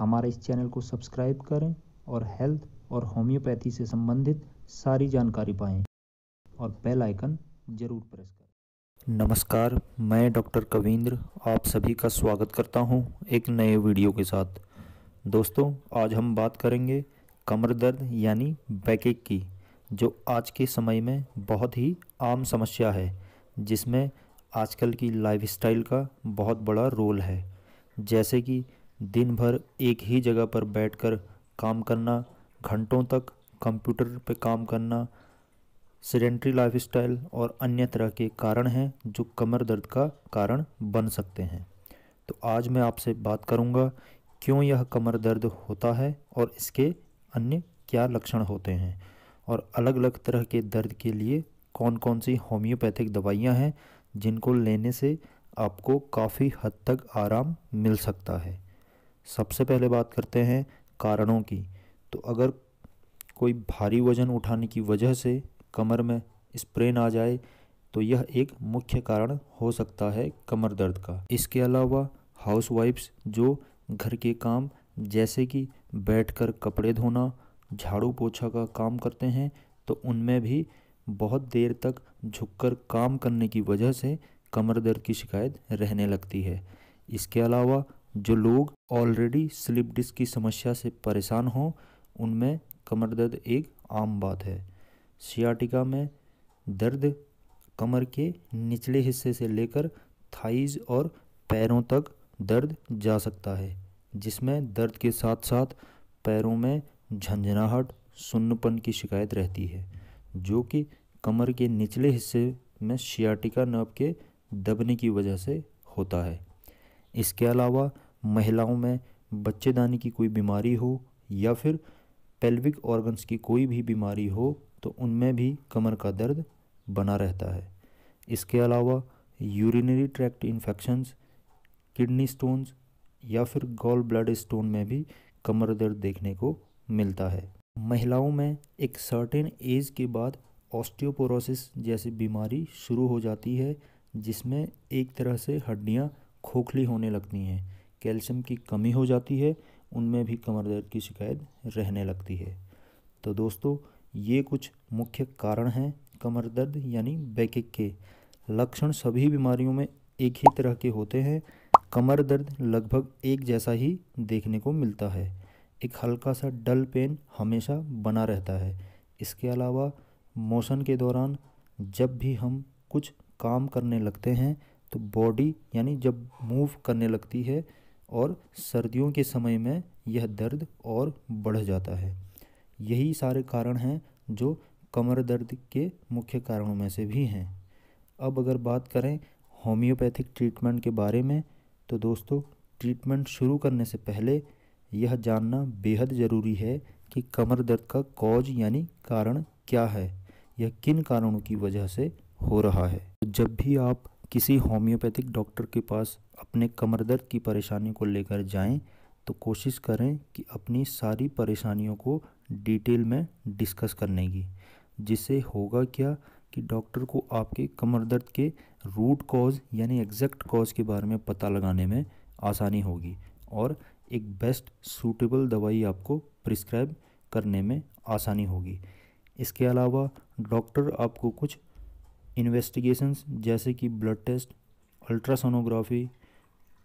हमारे इस चैनल को सब्सक्राइब करें और हेल्थ और होम्योपैथी से संबंधित सारी जानकारी पाएं और बेल आइकन ज़रूर प्रेस करें नमस्कार मैं डॉक्टर कविंद्र आप सभी का स्वागत करता हूं एक नए वीडियो के साथ दोस्तों आज हम बात करेंगे कमर दर्द यानी बैकेक की जो आज के समय में बहुत ही आम समस्या है जिसमें आजकल की लाइफस्टाइल का बहुत बड़ा रोल है जैसे कि दिन भर एक ही जगह पर बैठकर काम करना घंटों तक कंप्यूटर पर काम करना सेडेंट्री लाइफस्टाइल और अन्य तरह के कारण हैं जो कमर दर्द का कारण बन सकते हैं तो आज मैं आपसे बात करूंगा क्यों यह कमर दर्द होता है और इसके अन्य क्या लक्षण होते हैं और अलग अलग तरह के दर्द के लिए कौन कौन सी होम्योपैथिक दवाइयां हैं जिनको लेने से आपको काफ़ी हद तक आराम मिल सकता है सबसे पहले बात करते हैं कारणों की तो अगर कोई भारी वजन उठाने की वजह से कमर में स्प्रेन आ जाए तो यह एक मुख्य कारण हो सकता है कमर दर्द का इसके अलावा हाउसवाइफ्स जो घर के काम जैसे कि बैठकर कपड़े धोना झाड़ू पोछा का काम करते हैं तो उनमें भी बहुत देर तक झुककर काम करने की वजह से कमर दर्द की शिकायत रहने लगती है इसके अलावा जो लोग ऑलरेडी स्लिप डिस्क की समस्या से परेशान हों उनमें कमर दर्द एक आम बात है सियाटिका में दर्द कमर के निचले हिस्से से लेकर थाइज और पैरों तक दर्द जा सकता है जिसमें दर्द के साथ साथ पैरों में झंझनाहट सुन्नपन की शिकायत रहती है जो कि कमर के निचले हिस्से में शियाटिका नर्व के दबने की वजह से होता है इसके अलावा महिलाओं में बच्चेदानी की कोई बीमारी हो या फिर पेल्विक ऑर्गन्स की कोई भी बीमारी हो तो उनमें भी कमर का दर्द बना रहता है इसके अलावा urinary tract infections kidney stones या फिर गॉल ब्लड स्टोन में भी कमर दर्द देखने को मिलता है महिलाओं में एक सर्टेन एज के बाद ऑस्टियोपोरोसिस जैसी बीमारी शुरू हो जाती है जिसमें एक तरह से हड्डियां खोखली होने लगती हैं कैल्शियम की कमी हो जाती है उनमें भी कमर दर्द की शिकायत रहने लगती है तो दोस्तों ये कुछ मुख्य कारण हैं कमर दर्द यानी बैकिक के लक्षण सभी बीमारियों में एक ही तरह के होते हैं कमर दर्द लगभग एक जैसा ही देखने को मिलता है एक हल्का सा डल पेन हमेशा बना रहता है इसके अलावा मोशन के दौरान जब भी हम कुछ काम करने लगते हैं तो बॉडी यानी जब मूव करने लगती है और सर्दियों के समय में यह दर्द और बढ़ जाता है यही सारे कारण हैं जो कमर दर्द के मुख्य कारणों में से भी हैं अब अगर बात करें होम्योपैथिक ट्रीटमेंट के बारे में तो दोस्तों ट्रीटमेंट शुरू करने से पहले यह जानना बेहद ज़रूरी है कि कमर दर्द का कॉज यानी कारण क्या है यह किन कारणों की वजह से हो रहा है जब भी आप किसी होम्योपैथिक डॉक्टर के पास अपने कमर दर्द की परेशानी को लेकर जाएं तो कोशिश करें कि अपनी सारी परेशानियों को डिटेल में डिस्कस करने की जिससे होगा क्या कि डॉक्टर को आपके कमर दर्द के रूट कॉज यानी एग्जैक्ट कॉज के बारे में पता लगाने में आसानी होगी और एक बेस्ट सूटेबल दवाई आपको प्रिस्क्राइब करने में आसानी होगी इसके अलावा डॉक्टर आपको कुछ इन्वेस्टिगेशंस जैसे कि blood test ultrasonography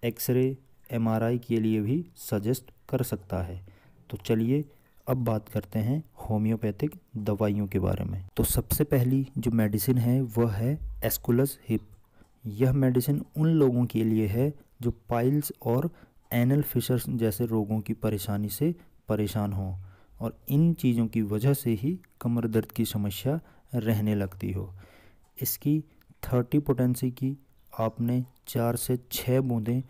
x-ray MRI के लिए भी सजेस्ट कर सकता है तो चलिए अब बात करते हैं होम्योपैथिक दवाइयों के बारे में तो सबसे पहली जो मेडिसिन है वह है एस्कुलस हिप यह मेडिसिन उन लोगों के लिए है जो पाइल्स और एनल फिशर्स जैसे रोगों की परेशानी से परेशान हों और इन चीज़ों की वजह से ही कमर दर्द की समस्या रहने लगती हो इसकी थर्टी पोटेंसी की आपने चार से छः बूंदें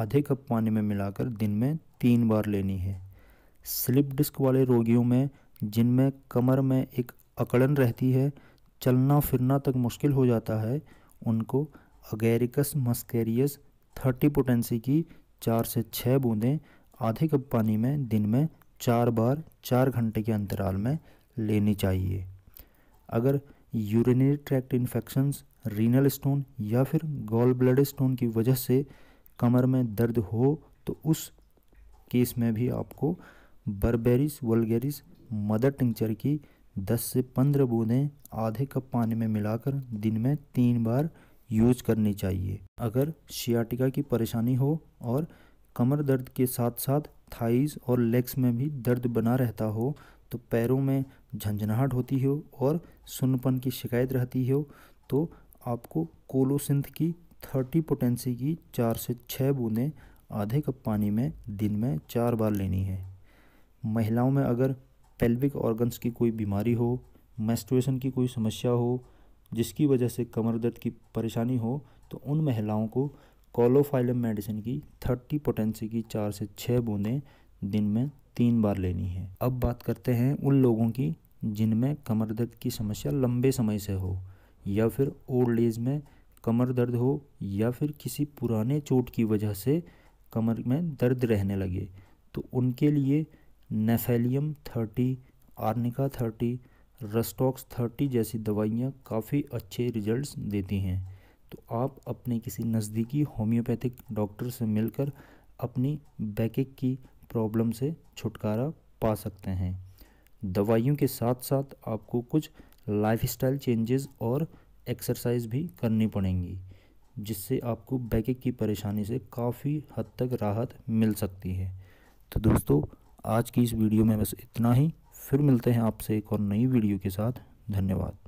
आधे कप पानी में मिलाकर दिन में तीन बार लेनी है स्लिप डिस्क वाले रोगियों में जिनमें कमर में एक अकड़न रहती है चलना फिरना तक मुश्किल हो जाता है उनको अगेरिकस मस्केरियस थर्टी पोटेंसी की चार से छः बूंदें आधे कप पानी में दिन में चार बार चार घंटे के अंतराल में लेनी चाहिए अगर urinary tract infections renal stone या फिर गॉल ब्लड स्टोन की वजह से कमर में दर्द हो तो उस केस में भी आपको बर्बेरिस वलगेरिस मदर टिंचर की 10 से 15 बूंदें आधे कप पानी में मिलाकर दिन में तीन बार यूज करनी चाहिए अगर शियाटिका की परेशानी हो और कमर दर्द के साथ साथ थाइज और लेग्स में भी दर्द बना रहता हो तो पैरों में झंझनाहट होती हो और सुन्नपन की शिकायत रहती हो तो आपको कोलोसिंथ की थर्टी पोटेंसी की चार से छः बूंदें आधे कप पानी में दिन में चार बार लेनी है महिलाओं में अगर पेल्विक ऑर्गन्स की कोई बीमारी हो मेस्ट्रुएशन की कोई समस्या हो जिसकी वजह से कमर दर्द की परेशानी हो तो उन महिलाओं को कोलोफाइलम मेडिसिन की थर्टी पोटेंसी की चार से छः बूंदें दिन में तीन बार लेनी है अब बात करते हैं उन लोगों की जिनमें कमर दर्द की समस्या लंबे समय से हो या फिर ओल्ड एज में कमर दर्द हो या फिर किसी पुराने चोट की वजह से कमर में दर्द रहने लगे तो उनके लिए नेफेलियम thirty arnica thirty rhus tox thirty जैसी दवाइयाँ काफ़ी अच्छे रिजल्ट्स देती हैं तो आप अपने किसी नज़दीकी होम्योपैथिक डॉक्टर से मिलकर अपनी बैकिक की प्रॉब्लम से छुटकारा पा सकते हैं दवाइयों के साथ साथ आपको कुछ लाइफस्टाइल चेंजेस और एक्सरसाइज भी करनी पड़ेंगी जिससे आपको बैकेक की परेशानी से काफ़ी हद तक राहत मिल सकती है तो दोस्तों आज की इस वीडियो में बस इतना ही फिर मिलते हैं आपसे एक और नई वीडियो के साथ धन्यवाद